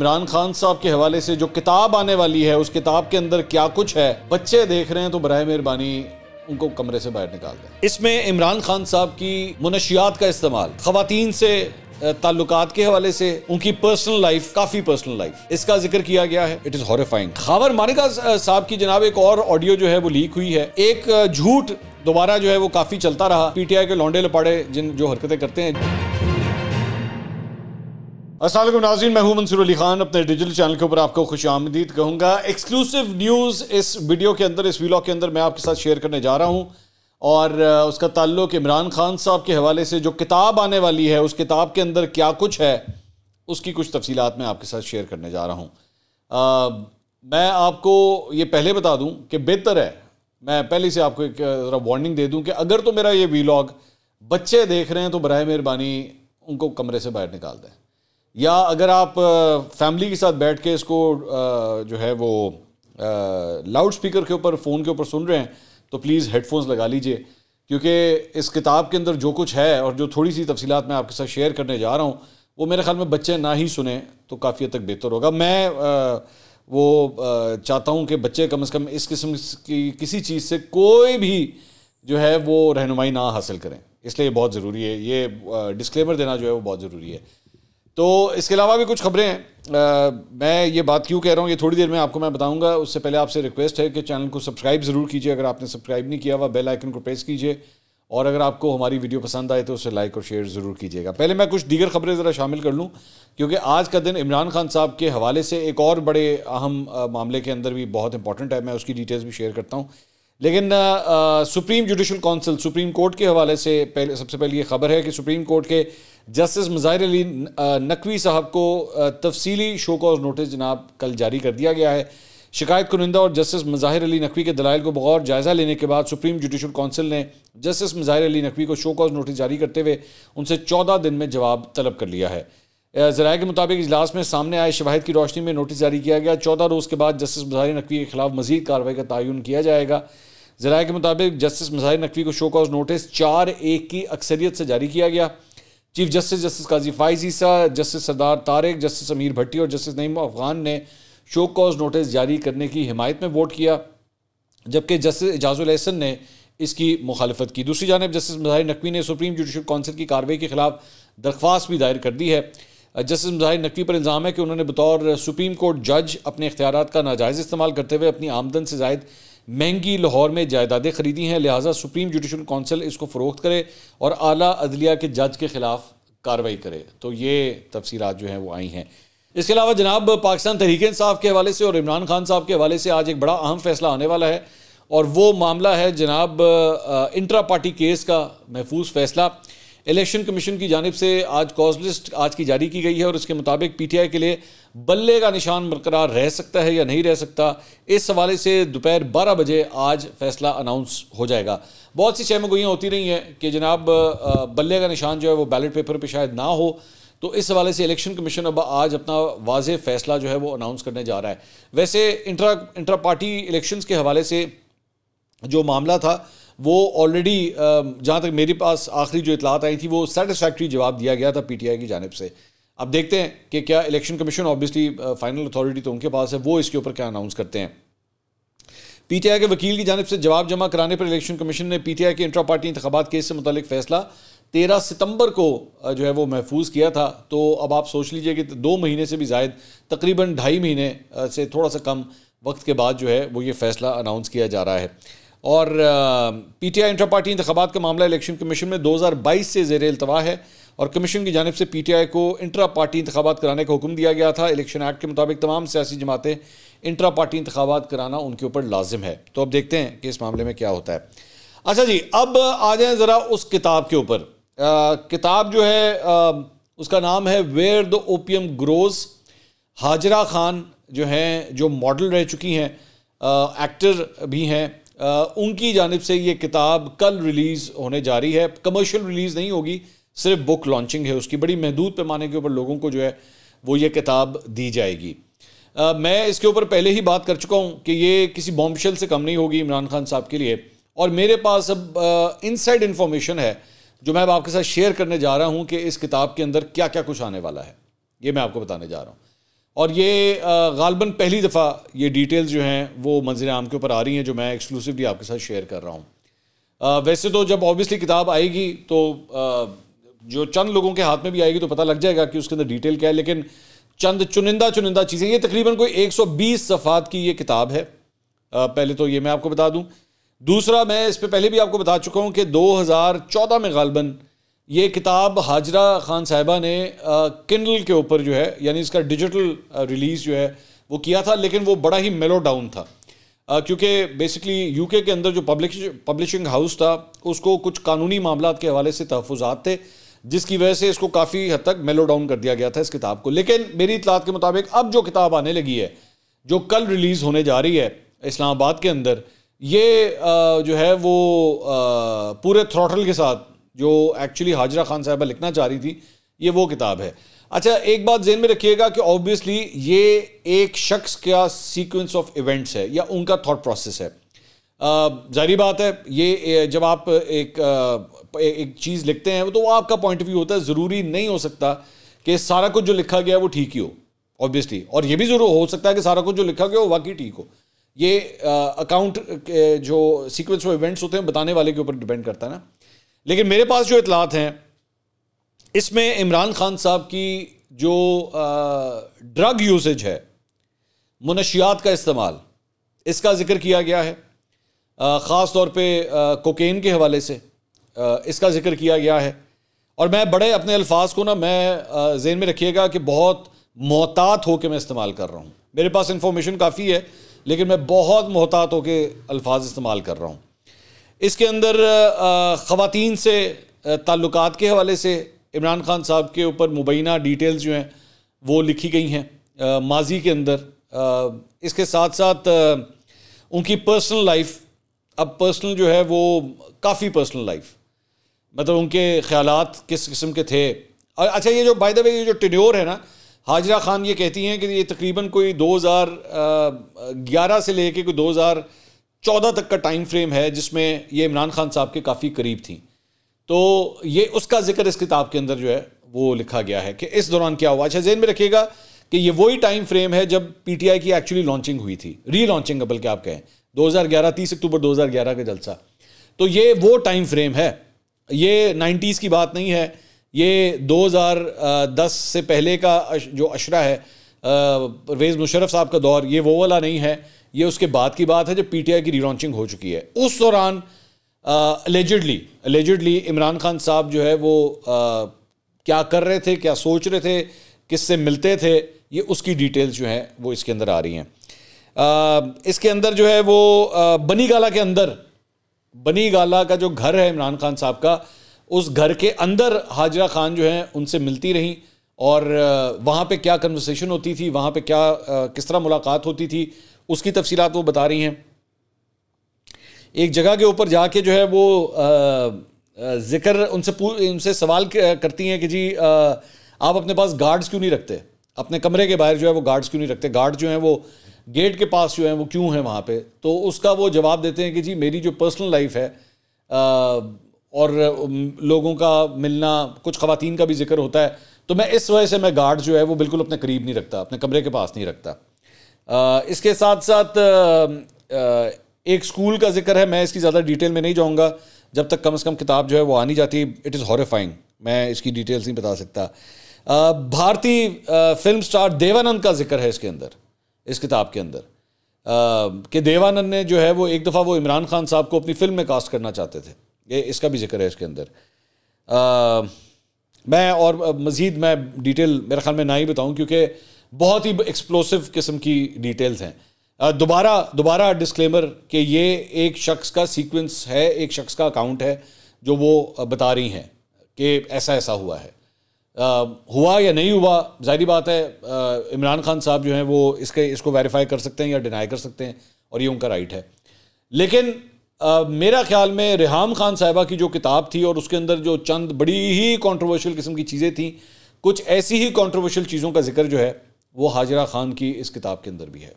इमरान खान साहब के हवाले से जो किताब आने वाली है उस किताब के अंदर क्या कुछ है बच्चे देख रहे हैं तो बरए मेहरबानी उनको कमरे से बाहर निकाल दें इसमें इमरान खान साहब की मुनशियात का इस्तेमाल खातन से ताल्लुकात के हवाले से उनकी पर्सनल लाइफ काफी पर्सनल लाइफ इसका जिक्र किया गया है it is horrifying Khawar Manika साहब की जनाब एक और ऑडियो जो है वो लीक हुई है एक झूठ दोबारा जो है वो काफी चलता रहा पीटीआई के लौंडे लपाड़े जिन जो हरकतें करते हैं असल नाजीन मैं हूं मंसूर अली खान अपने डिजिटल चैनल के ऊपर आपको खुश आमदीद कहूँगा एक्सक्लूसिव न्यूज़ इस वीडियो के अंदर इस वीलॉग के अंदर मैं आपके साथ शेयर करने जा रहा हूँ और उसका ताल्लुक इमरान खान साहब के हवाले से जो किताब आने वाली है उस किताब के अंदर क्या कुछ है उसकी कुछ तफसीत मैं आपके साथ शेयर करने जा रहा हूँ मैं आपको ये पहले बता दूँ कि बेहतर है मैं पहले से आपको एक ज़रा वार्निंग दे दूँ कि अगर तो मेरा ये वीलाग बच्चे देख रहे हैं तो बर मेहरबानी उनको कमरे से बाहर निकाल दें या अगर आप फैमिली के साथ बैठ के इसको जो है वो लाउड स्पीकर के ऊपर फ़ोन के ऊपर सुन रहे हैं तो प्लीज़ हेडफोन्स लगा लीजिए क्योंकि इस किताब के अंदर जो कुछ है और जो थोड़ी सी तफसीत मैं आपके साथ शेयर करने जा रहा हूँ वो मेरे ख्याल में बच्चे ना ही सुने तो काफ़ी हद तक बेहतर होगा मैं वो चाहता हूँ कि बच्चे कम अज़ कम इस किस्म की किसी चीज़ से कोई भी जो है वो रहनुमाई ना हासिल करें इसलिए बहुत ज़रूरी है ये डिस्क्लेमर देना जो है वो बहुत ज़रूरी है तो इसके अलावा भी कुछ खबरें हैं मैं ये बात क्यों कह रहा हूँ ये थोड़ी देर में आपको मैं बताऊँगा उससे पहले आपसे रिक्वेस्ट है कि चैनल को सब्सक्राइब ज़रूर कीजिए अगर आपने सब्सक्राइब नहीं किया हुआ बेल आइकन को प्रेस कीजिए और अगर आपको हमारी वीडियो पसंद आए तो उसे लाइक और शेयर ज़रूर कीजिएगा पहले मैं कुछ दीगर खबरें ज़रा शामिल कर लूँ क्योंकि आज का दिन इमरान खान साहब के हवाले से एक और बड़े अहम मामले के अंदर भी बहुत इंपॉर्टेंट है मैं उसकी डिटेल्स भी शेयर करता हूँ लेकिन supreme judicial council supreme court के हवाले से पहले सबसे पहले ये खबर है कि सुप्रीम कोर्ट के जस्टिस मज़ाहिर अली नकवी साहब को तफसीली शो कॉज नोटिस जनाब कल जारी कर दिया गया है शिकायत कुनिंदा और जस्टिस मज़ाहिर अली नकवी के दलाइल को बगौर जायज़ा लेने के बाद सुप्रीम जुडिशल काउंसिल ने जस्टिस मज़ाहिर अली नकवी को शो कॉज नोटिस जारी करते हुए उनसे चौदह दिन में जवाब तलब कर लिया है जराये के मुताबिक इजलास में सामने आए शवाहद की रोशनी में नोटिस जारी किया गया चौदह रोज़ के बाद जस्टिस मजाहिर नकवी के खिलाफ मजीद कार्रवाई का तयन किया जाएगा जराये के मुताबिक जस्टिस मजाहिर नकवी को शो कॉज नोटिस चार एक की अक्सरियत से जारी किया गया chief justice justice Qazi Faez Isa justice Sardar Tariq justice Amir Bhatti और जस्टिस नईम अफगान ने शो कॉज नोटिस जारी करने की हिमायत में वोट किया जबकि जस्टिस एजाजुल ने इसकी मुखालफत की दूसरी जानब जस्टिस मजाहिर नकवी ने सुप्रीम जुडिशल काउंसिल की कार्रवाई के खिलाफ दरख्वास्त भी दायर कर दी है जस्टिस मुजाहिर नकवी पर इल्ज़ाम है कि उन्होंने बतौर सुप्रीम कोर्ट जज अपने इख्तियार का नाजायज़ इस्तेमाल करते हुए अपनी आमदन से जायद महंगी लाहौर में जायदादें खरीदी हैं लिहाजा सुप्रीम जुडिशल कौंसिल इसको फ़रोख्त करे और अली अदलिया के जज के ख़िलाफ़ कार्रवाई करे तो ये तफसीर जो हैं वो आई हैं इसके अलावा जनाब पाकिस्तान तहरीक इंसाफ के हवाले से और इमरान खान साहब के हवाले से आज एक बड़ा अहम फैसला आने वाला है और वो मामला है जनाब इंट्रा पार्टी केस का महफूज फैसला इलेक्शन कमीशन की जानब से आज कॉज लिस्ट आज की जारी की गई है और इसके मुताबिक पी टी आई के लिए बल्ले का निशान बरकरार रह सकता है या नहीं रह सकता इस हवाले से दोपहर बारह बजे आज फैसला अनाउंस हो जाएगा बहुत सी शहमगोइयाँ होती रही हैं कि जनाब बल्ले का निशान जो है वो बैलेट पेपर पर शायद ना हो तो इस हवाले से इलेक्शन कमीशन अब आज अपना वाज फैसला जो है वो अनाउंस करने जा रहा है वैसे इंट्रा इंट्रा पार्टी इलेक्शन के हवाले से जो मामला था वो ऑलरेडी um, जहाँ तक मेरे पास आखिरी जो इतलात आई थी वो सेटिसफैक्ट्री जवाब दिया गया था पी टी आई की जानब से अब देखते हैं कि क्या election commission obviously final authority तो उनके पास है वो इसके ऊपर क्या अनाउंस करते हैं पीटीआई के वकील की जानब से जवाब जमा कराने पर इलेक्शन कमीशन ने पीटीआई के इंट्रा पार्टी इंतबात केस से मुतलिक फैसला तेरह सितंबर को uh, जो है वो महफूज किया था तो अब आप सोच लीजिए कि दो महीने से भी जायद तकरीबन ढाई महीने uh, से थोड़ा सा कम वक्त के बाद जो है वो ये फैसला अनाउंस किया जा रहा है और P T I inter party इंतबात का मामला इलेक्शन कमीशन में 2022 से जेर अल्तवा है और कमीशन की जानब से पी टी आई को इंटरा पार्टी इंतबात कराने का हुक्म दिया गया था इलेक्शन एक्ट के मुताबिक तमाम सियासी जमातें इंटरा पार्टी इंतबात कराना उनके ऊपर लाजिम है तो अब देखते हैं कि इस मामले में क्या होता है अच्छा जी अब आ जाए ज़रा उस किताब के ऊपर किताब जो है आ, उसका नाम है where the opium grows Hajra Khan जो हैं जो मॉडल रह चुकी हैं एक्टर भी हैं उनकी जानब से ये किताब कल रिलीज़ होने जा रही है कमर्शियल रिलीज़ नहीं होगी सिर्फ बुक लॉन्चिंग है उसकी बड़ी महदूद पैमाने के ऊपर लोगों को जो है वो ये किताब दी जाएगी आ, मैं इसके ऊपर पहले ही बात कर चुका हूँ कि ये किसी बॉम्बशेल से कम नहीं होगी इमरान खान साहब के लिए और मेरे पास अब इनसाइड इन्फॉर्मेशन है जो मैं अब आपके साथ शेयर करने जा रहा हूँ कि इस किताब के अंदर क्या क्या कुछ आने वाला है ये मैं आपको बताने जा रहा हूँ और ये गालबन पहली दफ़ा ये डिटेल्स जो हैं वो मंजिल आम के ऊपर आ रही हैं जो मैं एक्सक्लूसिवली आपके साथ शेयर कर रहा हूँ वैसे तो जब ऑब्वियसली किताब आएगी तो जो चंद लोगों के हाथ में भी आएगी तो पता लग जाएगा कि उसके अंदर डिटेल क्या है लेकिन चंद चुनिंदा चुनिंदा चीज़ें ये तकरीबन कोई 120 सफ़ात की ये किताब है पहले तो ये मैं आपको बता दूँ दूसरा मैं इस पर पहले भी आपको बता चुका हूँ कि दो में गालबन ये किताब हाजरा खान साहिबा ने किंडल के ऊपर जो है यानी इसका डिजिटल रिलीज़ जो है वो किया था लेकिन वो बड़ा ही मेलो डाउन था क्योंकि बेसिकली यूके के अंदर जो पब्लिश पब्लिशिंग हाउस था उसको कुछ कानूनी मामला के हवाले से तहफात थे जिसकी वजह से इसको काफ़ी हद तक मेलो डाउन कर दिया गया था इस किताब को लेकिन मेरी इतलात के मुताबिक अब जो किताब आने लगी है जो कल रिलीज़ होने जा रही है इस्लामाबाद के अंदर ये जो है वो पूरे थ्रॉटल के साथ जो एक्चुअली हाजरा खान साहबा लिखना चाह रही थी ये वो किताब है अच्छा एक बात जेन में रखिएगा कि ऑब्वियसली ये एक शख्स का सीक्वेंस ऑफ इवेंट्स है या उनका थॉट प्रोसेस है जारी बात है ये जब आप एक एक चीज़ लिखते हैं तो वो आपका पॉइंट ऑफ व्यू होता है ज़रूरी नहीं हो सकता कि सारा कुछ जो लिखा गया है वो ठीक ही हो ऑब्वियसली और ये भी ज़रूर हो सकता है कि सारा कुछ जो लिखा गया वो वाकई ठीक हो ये अकाउंट जो सीक्वेंस ऑफ इवेंट्स होते हैं बताने वाले के ऊपर डिपेंड करता है ना लेकिन मेरे पास जो इतलात हैं इसमें इमरान खान साहब की जो ड्रग यूसेज है मुनशियात का इस्तेमाल इसका ज़िक्र किया गया है ख़ास तौर पे कोकेन के हवाले से इसका ज़िक्र किया गया है और मैं बड़े अपने अल्फाज को ना मैं जेन में रखिएगा कि बहुत मोहतात होकर मैं इस्तेमाल कर रहा हूँ मेरे पास इन्फॉर्मेशन काफ़ी है लेकिन मैं बहुत मोहतात होकर अल्फाज इस्तेमाल कर रहा हूँ इसके अंदर ख़वान से ताल्लुक के हवाले से इमरान खान साहब के ऊपर मुबैना डिटेल्स जो हैं वो लिखी गई हैं माजी के अंदर आ, इसके साथ साथ आ, उनकी पर्सनल लाइफ अब पर्सनल जो है वो काफ़ी पर्सनल लाइफ मतलब उनके ख्याल किस किस्म के थे और अच्छा ये जो बाय द वे ये जो टिड्योर है ना हाजरा खान ये कहती हैं कि ये तकरीबन कोई 2011 से लेके कोई चौदह तक का टाइम फ्रेम है जिसमें ये इमरान खान साहब के काफ़ी करीब थी तो ये उसका जिक्र इस किताब के अंदर जो है वो लिखा गया है कि इस दौरान क्या हुआ अच्छा जेन में रखिएगा कि ये वही टाइम फ्रेम है जब पीटीआई की एक्चुअली लॉन्चिंग हुई थी री लॉन्चिंग बल्कि आप कहें 2011 30 अक्टूबर 2011 का जलसा तो ये वो टाइम फ्रेम है ये 90s की बात नहीं है ये 2010 से पहले का जो अशरा है परवेज़ मुशरफ साहब का दौर ये वो वाला नहीं है ये उसके बाद की बात है जब पीटीआई की रिलॉन्चिंग हो चुकी है उस दौरान अलेजडली अलेजडली इमरान खान साहब जो है वो uh, क्या कर रहे थे क्या सोच रहे थे किससे मिलते थे ये उसकी डिटेल्स जो हैं वो इसके अंदर आ रही हैं इसके अंदर जो है वो uh, बनी गाला के अंदर बनी गाला का जो घर है इमरान खान साहब का उस घर के अंदर हाजरा खान जो हैं उनसे मिलती रहीं और वहाँ पे क्या कन्वर्सेशन होती थी वहाँ पे क्या किस तरह मुलाकात होती थी उसकी तफसीलात वो बता रही हैं एक जगह के ऊपर जाके जो है वो ज़िक्र उनसे उनसे सवाल करती हैं कि जी आप अपने पास गार्ड्स क्यों नहीं रखते अपने कमरे के बाहर जो है वो गार्ड्स क्यों नहीं रखते गार्ड जो हैं वो गेट के पास जो हैं वो क्यों हैं वहाँ पे तो उसका वो जवाब देते हैं कि जी मेरी जो पर्सनल लाइफ है आ, और लोगों का मिलना कुछ खातन का भी जिक्र होता है तो मैं इस वजह से मैं गार्ड जो है वो बिल्कुल अपने करीब नहीं रखता अपने कमरे के पास नहीं रखता आ, इसके साथ साथ आ, एक स्कूल का जिक्र है मैं इसकी ज़्यादा डिटेल में नहीं जाऊँगा जब तक कम से कम किताब जो है वो आनी जाती इट इज़ हॉरिफाइंग मैं इसकी डिटेल्स नहीं बता सकता भारतीय फिल्म स्टार देवानंद का जिक्र है इसके अंदर इस किताब के अंदर कि देवानंद ने जो है वो एक दफ़ा वो इमरान खान साहब को अपनी फिल्म में कास्ट करना चाहते थे ये इसका भी जिक्र है इसके अंदर आ, मैं और मज़ीद मैं डिटेल मेरे ख्याल में ना ही बताऊँ क्योंकि बहुत ही एक्सप्लोसिव किस्म की डिटेल्स हैं दोबारा दोबारा डिस्क्लेमर कि ये एक शख्स का सीक्वेंस है एक शख्स का अकाउंट है जो वो बता रही हैं कि ऐसा ऐसा हुआ है आ, हुआ या नहीं हुआ जाहिर बात है इमरान खान साहब जो हैं वो इसके इसको वेरीफाई कर सकते हैं या डिनाई कर सकते हैं और ये उनका राइट है लेकिन मेरा ख्याल में रिहाम खान साहिबा की जो किताब थी और उसके अंदर जो चंद बड़ी ही कॉन्ट्रोवर्शियल किस्म की चीज़ें थी कुछ ऐसी ही कॉन्ट्रोवर्शियल चीज़ों का जिक्र जो है वो हाजरा खान की इस किताब के अंदर भी है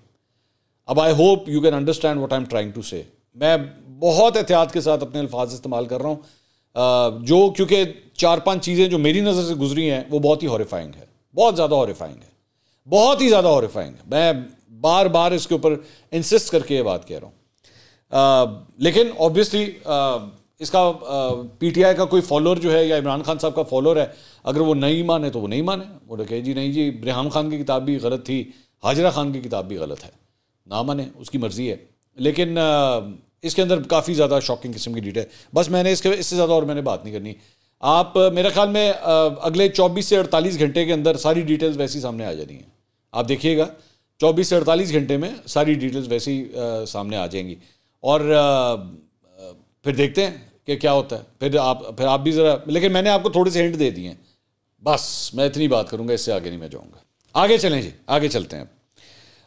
अब I hope you can understand what I am trying to say मैं बहुत एहतियात के साथ अपने अल्फाज इस्तेमाल कर रहा हूँ जो क्योंकि चार पांच चीज़ें जो मेरी नज़र से गुजरी हैं वो बहुत ही हॉरीफाइंग है बहुत ज़्यादा हॉरीफाइंग है बहुत ही ज़्यादा हॉरीफाइंग है मैं बार बार इसके ऊपर इंसिस्ट करके ये बात कह रहा हूँ Uh, लेकिन ऑब्वियसली uh, इसका पीटीआई uh, का कोई फॉलोअर जो है या इमरान खान साहब का फॉलोअर है अगर वो नहीं माने तो वो नहीं माने बोले कहे जी नहीं जी ब्रहम खान की किताब भी गलत थी हाजरा खान की किताब भी गलत है ना माने उसकी मर्ज़ी है लेकिन इसके अंदर काफ़ी ज़्यादा शॉकिंग किस्म की डिटेल बस मैंने इसके इससे ज़्यादा और मैंने बात नहीं करनी आप मेरे ख्याल में अगले 24 से 48 घंटे के अंदर सारी डिटेल्स वैसी सामने आ जानी हैं आप देखिएगा 24 से 48 घंटे में सारी डिटेल्स वैसी सामने आ जाएंगी और फिर देखते हैं कि क्या होता है फिर आप फिर आप भी ज़रा लेकिन मैंने आपको थोड़े से हिंट दे दिए हैं बस मैं इतनी बात करूँगा इससे आगे नहीं मैं जाऊँगा आगे चलें जी आगे चलते हैं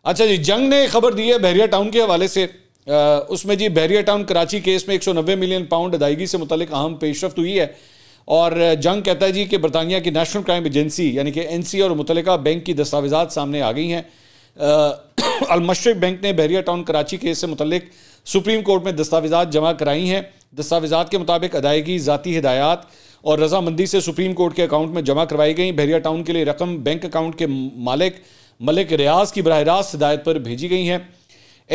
अच्छा जी जंग ने खबर दी है बहरिया टाउन के हवाले से आ, उसमें जी बहरिया टाउन कराची केस में 190 मिलियन पाउंड अदायगी से मुतलिक अहम पेशरफ हुई है और जंग कहता है जी कि बरतानिया की नेशनल क्राइम एजेंसी यानी कि एन और मुतलका बैंक की दस्तावेज़ा सामने आ गई हैं अलमशरक बैंक ने बहरिया टाउन कराची केस से मुतलिक सुप्रीम कोर्ट में दस्तावेजा जमा कराई हैं दस्तावेजा के मुताबिक अदायगी ज़ाती हिदायत और रजामंदी से सुप्रीम कोर्ट के अकाउंट में जमा करवाई गई बहरिया टाउन के लिए रकम बैंक अकाउंट के मालिक मलिक रियाज की बरह रास्त हिदायत पर भेजी गई हैं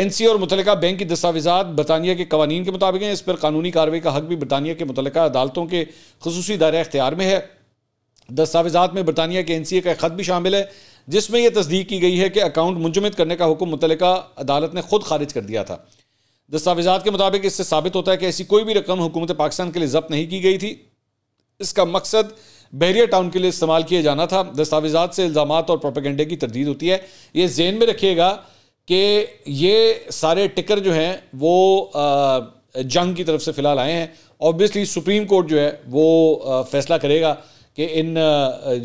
एन सी और मुतल बैंक की दस्तावेजा बरतानिया के कवानीन के मुताबिक हैं इस पर कानूनी कार्रवाई का हक भी बरतानिया के मुतल अदालतों के खसूसी दायरे अख्तियार में है दस्तावेजा में बरतानिया के एन सी ए का खत भी शामिल है जिसमें यह तस्दीक की गई है कि अकाउंट मुंजमद करने का हुक्म मुतल अदालत ने खुद खारिज कर दिया था दस्तावेजात के मुताबिक इससे साबित होता है कि ऐसी कोई भी रकम हुकूमत पाकिस्तान के लिए जब्त नहीं की गई थी इसका मकसद बहरिया टाउन के लिए इस्तेमाल किया जाना था दस्तावेजात से इल्ज़ाम और प्रोपेगेंडे की तरदीद होती है ये जेन में रखिएगा कि ये सारे टिकर जो हैं वो जंग की तरफ से फ़िलहाल आए हैं ऑब्वियसली सुप्रीम कोर्ट जो है वो फैसला करेगा कि इन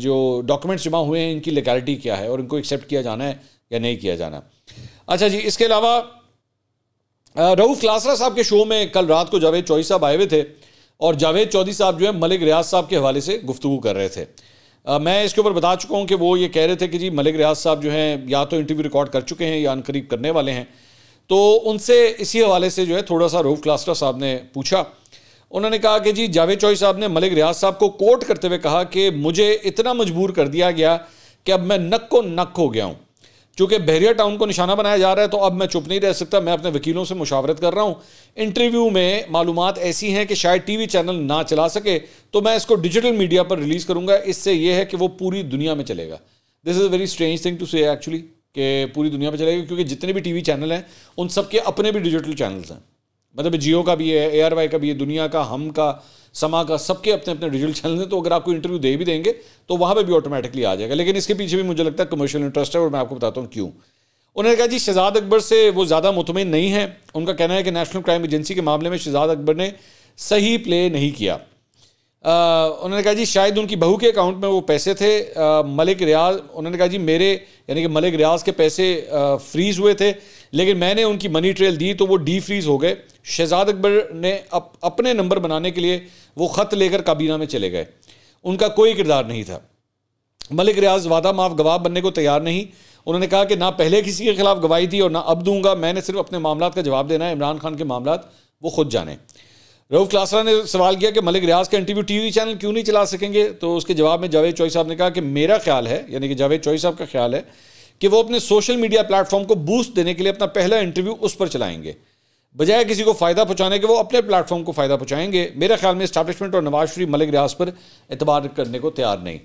जो डॉक्यूमेंट्स जमा हुए हैं इनकी लिकालिटी क्या है और इनको एक्सेप्ट किया जाना है या नहीं किया जाना अच्छा जी इसके अलावा रऊफ़ क्लासरा साहब के शो में कल रात को जावेद चौधरी साहब आए हुए थे और जावेद चौधरी साहब जो है मलिक रियाज साहब के हवाले से गुफ्तु कर रहे थे आ, मैं इसके ऊपर बता चुका हूँ कि वो ये कह रहे थे कि जी मलिक रियाज साहब जो हैं या तो इंटरव्यू रिकॉर्ड कर चुके हैं या अनकरीब करने वाले हैं तो उनसे इसी हवाले से जो है थोड़ा सा रूफ क्लास्टर साहब ने पूछा उन्होंने कहा कि जी जावेद चौधरी साहब ने मलिक रियाज साहब को कोर्ट करते हुए कहा कि मुझे इतना मजबूर कर दिया गया कि अब मैं नक को नक हो गया हूँ चूँकि बहरिया टाउन को निशाना बनाया जा रहा है तो अब मैं चुप नहीं रह सकता मैं अपने वकीलों से मुशावरत कर रहा हूँ इंटरव्यू में मालूम ऐसी हैं कि शायद टी वी चैनल ना चला सके तो मैं इसको डिजिटल मीडिया पर रिलीज़ करूँगा इससे यह है कि वो पूरी दुनिया में चलेगा this is very strange thing to say actually कि पूरी दुनिया में चलेगा क्योंकि जितने भी टी वी चैनल हैं उन सबके अपने भी डिजिटल चैनल्स हैं मतलब जियो का भी है एयर वाई का भी है दुनिया का हम का समा का सबके अपने अपने डिजिटल चैनल हैं तो अगर आपको इंटरव्यू दे भी देंगे तो वहाँ पर भी ऑटोमेटिकली आ जाएगा लेकिन इसके पीछे भी मुझे लगता है कमर्शियल इंटरेस्ट है और मैं आपको बताता हूँ क्यों उन्होंने कहा जी शहजाद अकबर से वो ज़्यादा मुतमिन नहीं है उनका कहना है कि नेशनल क्राइम एजेंसी के मामले में शहजाद अकबर ने सही प्ले नहीं किया उन्होंने कहा जी शायद उनकी बहू के अकाउंट में वो पैसे थे आ, मलिक रियाज उन्होंने कहा जी मेरे यानी कि मलिक रियाज के पैसे फ्रीज हुए थे लेकिन मैंने उनकी मनी ट्रेल दी तो वो डी फ्रीज हो गए शहजाद अकबर ने अप, अपने नंबर बनाने के लिए वो ख़त लेकर काबीना में चले गए उनका कोई किरदार नहीं था मलिक रियाज वादा माफ गवाह बनने को तैयार नहीं उन्होंने कहा कि ना पहले किसी के खिलाफ गवाही थी और ना अब दूंगा मैंने सिर्फ अपने मामला का जवाब देना है इमरान खान के मामला वो खुद जाने रऊफ क्लासरा ने सवाल किया कि मलिक रियाज का इंटरव्यू टीवी चैनल क्यों नहीं चला सकेंगे तो उसके जवाब में जावेद चौई साहब ने कहा कि मेरा ख्याल है यानी कि जावेद चौई साहब का ख्याल है कि वो अपने सोशल मीडिया प्लेटफॉर्म को बूस्ट देने के लिए अपना पहला इंटरव्यू उस पर चलाएंगे बजाय किसी को फ़ायदा पहुंचाने के वो अपने प्लेटफॉर्म को फ़ायदा पहुंचाएंगे मेरे ख्याल में स्टैब्लिशमेंट और नवाज शरीफ मलिक रियाज पर एतबार करने को तैयार नहीं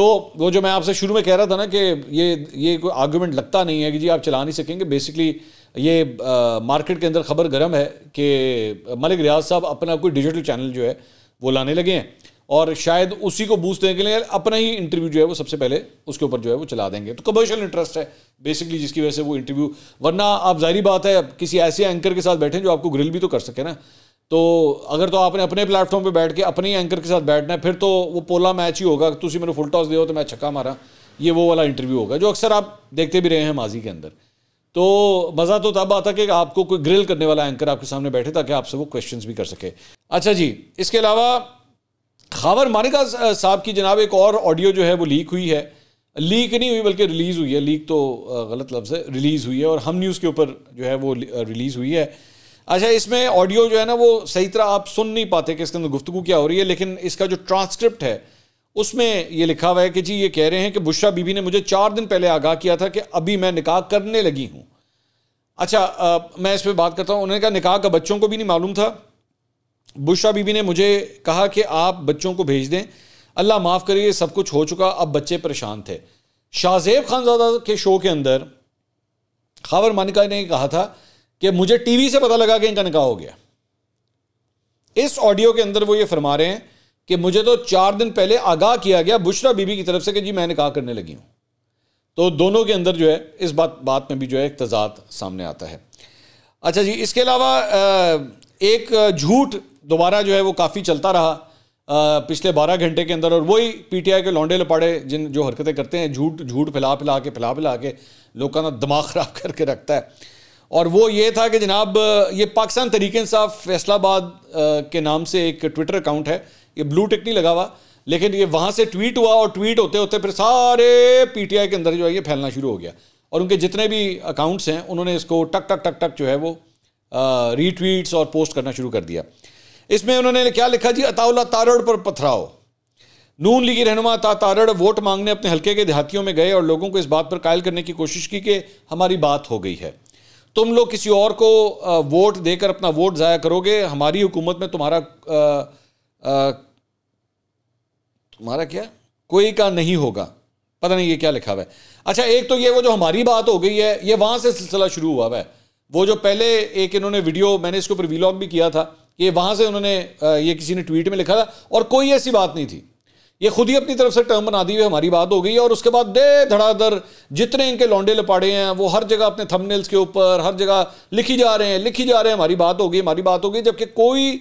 तो वो जो मैं आपसे शुरू में कह रहा था ना कि ये ये कोई आर्गूमेंट लगता नहीं है कि जी आप चला नहीं सकेंगे बेसिकली ये आ, मार्केट के अंदर खबर गर्म है कि मलिक रियाज साहब अपना कोई डिजिटल चैनल जो है वो लाने लगे हैं और शायद उसी को बूस्ट देने के लिए अपना ही इंटरव्यू जो है वो सबसे पहले उसके ऊपर जो है वो चला देंगे तो कमर्शियल इंटरेस्ट है बेसिकली जिसकी वजह से वो इंटरव्यू वरना आप जाहिर बात है किसी ऐसे एंकर के साथ बैठे जो आपको ग्रिल भी तो कर सके ना तो अगर तो आपने अपने प्लेटफॉर्म पे बैठ के अपने एंकर के साथ बैठना है फिर तो वो पोला मैच ही होगा तुम मेरे फुल टॉस दे तो मैं छक्का मारा ये वो वाला इंटरव्यू होगा जो अक्सर आप देखते भी रहे हैं माजी के अंदर तो मज़ा तो तब आता कि आपको कोई ग्रिल करने वाला एंकर आपके सामने बैठे ताकि आपसे वो क्वेश्चंस भी कर सके अच्छा जी इसके अलावा खावर मानिका साहब की जनाब एक और ऑडियो जो है वो लीक हुई है लीक नहीं हुई बल्कि रिलीज़ हुई है लीक तो गलत लफ्ज़ है रिलीज़ हुई है और हम न्यूज़ के ऊपर जो है वो रिलीज़ हुई है अच्छा इसमें ऑडियो जो है ना वो सही तरह आप सुन नहीं पाते कि इसके अंदर गुफ्तु क्या हो रही है लेकिन इसका जो ट्रांसक्रिप्ट है उसमें ये लिखा हुआ है कि जी ये कह रहे हैं कि बुशा बीबी ने मुझे चार दिन पहले आगाह किया था कि अभी मैं निकाह करने लगी हूँ अच्छा आ, मैं इस पर बात करता हूँ उन्होंने कहा निकाह का बच्चों को भी नहीं मालूम था बुशरा बीबी ने मुझे कहा कि आप बच्चों को भेज दें अल्लाह माफ़ करिए सब कुछ हो चुका अब बच्चे परेशान थे शाहजेब खानजादा के शो के अंदर खावर मानिका ने कहा था कि मुझे टीवी से पता लगा कि इनका निकाह हो गया इस ऑडियो के अंदर वो ये फरमा रहे हैं कि मुझे तो चार दिन पहले आगाह किया गया बुशरा बीबी की तरफ से कि जी मैं निकाह करने लगी हूँ तो दोनों के अंदर जो है इस बात बात में भी जो है एक तजाद सामने आता है अच्छा जी इसके अलावा एक झूठ दोबारा जो है वो काफ़ी चलता रहा आ, पिछले बारह घंटे के अंदर और वही पीटीआई के लौंडे लपाड़े जिन जो हरकतें करते हैं झूठ झूठ फैला फैला के फैला फैला के लोगों का दिमाग ख़राब करके रखता है और वो ये था कि जनाब ये पाकिस्तान तरीके साफ फैसलाबाद के नाम से एक ट्विटर अकाउंट है ये ब्लू टिक नहीं लगा हुआ लेकिन ये वहाँ से ट्वीट हुआ और ट्वीट होते होते फिर सारे आई के अंदर जो है ये फैलना शुरू हो गया और उनके जितने भी अकाउंट्स हैं उन्होंने इसको टक टक टक टक जो है वो रीट्वीट्स और पोस्ट करना शुरू कर दिया इसमें उन्होंने क्या लिखा जी अताउल्ला तारड़ पर पथराव नून लीगी रहनुमा अता तारड़ वोट मांगने अपने हल्के के देहातियों में गए और लोगों को इस बात पर कायल करने की कोशिश की कि हमारी बात हो गई है तुम लोग किसी और को वोट देकर अपना वोट ज़ाया करोगे हमारी हुकूमत में तुम्हारा आ, आ, तुम्हारा क्या कोई का नहीं होगा पता नहीं ये क्या लिखा हुआ है अच्छा एक तो ये वो जो हमारी बात हो गई है ये वहाँ से सिलसिला शुरू हुआ हुआ है वो जो पहले एक इन्होंने वीडियो मैंने इसके ऊपर वीलॉग भी किया था ये वहां से उन्होंने ये किसी ने ट्वीट में लिखा था और कोई ऐसी बात नहीं थी ये खुद ही अपनी तरफ से टर्म बना दी हुई हमारी बात हो गई और उसके बाद दे धड़ाधड़ जितने इनके लौंडे लपाड़े हैं वो हर जगह अपने थंबनेल्स के ऊपर हर जगह लिखी जा रहे हैं लिखी जा रहे हैं हमारी बात हो गई हमारी बात हो गई जबकि कोई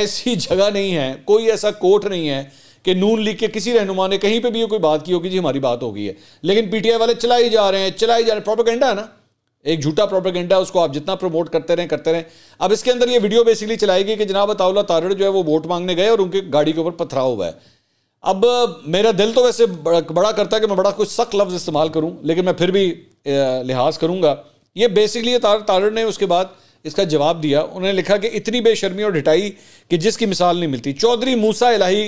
ऐसी जगह नहीं है कोई ऐसा कोर्ट नहीं है कि नून लिख के किसी रहनुमा ने कहीं पर भी कोई बात की होगी जी हमारी बात हो गई है लेकिन पीटीआई वाले चलाई जा रहे हैं चलाई जा रहे हैं प्रोपोकेंडा है ना एक झूठा प्रोपेगेंडा उसको आप जितना प्रमोट करते रहें करते रहें अब इसके अंदर ये वीडियो बेसिकली चलाएगी कि जनाब अताउल्ला तारड़ जो है वो वोट मांगने गए और उनके गाड़ी के ऊपर पथराव हुआ है अब मेरा दिल तो वैसे बड़ा करता है कि मैं बड़ा कुछ सख्त लफ्ज़ इस्तेमाल करूँ लेकिन मैं फिर भी लिहाज करूँगा ये बेसिकली तारड़ ने उसके बाद इसका जवाब दिया उन्होंने लिखा कि इतनी बेशर्मी और ढिटाई कि जिसकी मिसाल नहीं मिलती चौधरी मूसा इलाही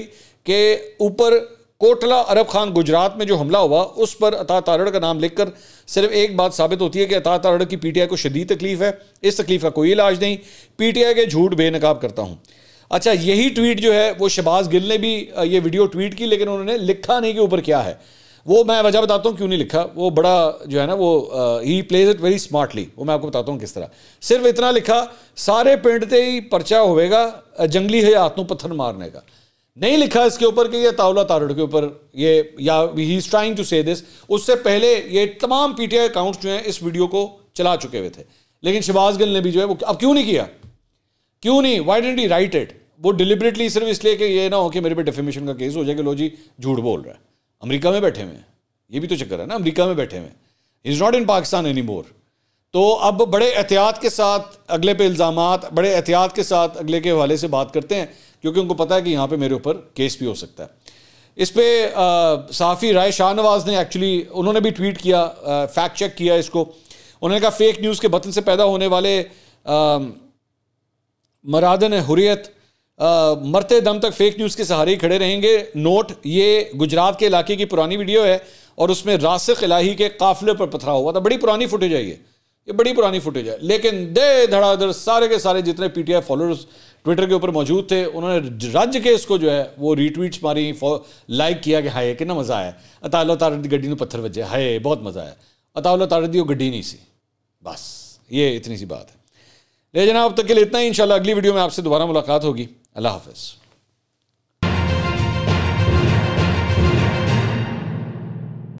के ऊपर कोटला अरब खान गुजरात में जो हमला हुआ उस पर अता तारड़ का नाम लिखकर सिर्फ एक बात साबित होती है कि अता तारड़ की पीटीआई को शदीद तकलीफ है इस तकलीफ का कोई इलाज नहीं पीटीआई के झूठ बेनकाब करता हूँ अच्छा यही ट्वीट जो है वो शबाज गिल ने भी ये वीडियो ट्वीट की लेकिन उन्होंने लिखा नहीं कि ऊपर क्या है वो मैं वजह बताता हूँ क्यों नहीं लिखा वो बड़ा जो है ना वो he plays it very smartly वो मैं आपको बताता हूँ किस तरह सिर्फ इतना लिखा सारे पिंड से ही पर्चा होगा जंगली हयात पत्थर मारने का नहीं लिखा इसके ऊपर कि ये तावला तारड़ के ऊपर ये या he is trying to say this उससे पहले ये तमाम पीटीआई अकाउंट्स जो हैं इस वीडियो को चला चुके हुए थे लेकिन शिबाज गिल ने भी जो है वो अब क्यों नहीं किया क्यों नहीं why didn't he write it वो डिलिबरेटली सिर्फ इसलिए कि ये ना हो कि मेरे पे डेफिमेशन का केस हो जाए कि लो जी झूठ बोल रहा है अमरीका में बैठे हुए हैं ये भी तो चक्कर है ना अमरीका में बैठे हुए is not in Pakistan any more तो अब बड़े एहतियात के साथ अगले पे इल्ज़ाम बड़े एहतियात के साथ अगले के हवाले से बात करते हैं क्योंकि उनको पता है कि यहाँ पे मेरे ऊपर केस भी हो सकता है इस पर सहाफ़ी राय शाहनवाज ने एक्चुअली उन्होंने भी ट्वीट किया फैक्ट चेक किया इसको उन्होंने कहा फेक न्यूज़ के बतन से पैदा होने वाले मरादन हुरियत आ, मरते दम तक फेक न्यूज़ के सहारे ही खड़े रहेंगे नोट ये गुजरात के इलाके की पुरानी वीडियो है और उसमें रासिक इलाही के काफिले पर पथरा हुआ था बड़ी पुरानी फुटेज है ये ये बड़ी पुरानी फुटेज है लेकिन दे धड़ाधड़ सारे के सारे जितने पीटीआई फॉलोअर्स ट्विटर के ऊपर मौजूद थे उन्होंने राज्य के इसको जो है वो रीट्वीट्स मारी लाइक किया कि हाय कितना मज़ा आया अताला तारत गड्डी पत्थर वजे हाय बहुत मज़ा आया अताला तारत दी वो गड्डी नहीं सी बस ये इतनी सी बात है ले जनाब तक के लिए इतना ही इंशाल्लाह अगली वीडियो में आपसे दोबारा मुलाकात होगी अल्लाह हाफिज़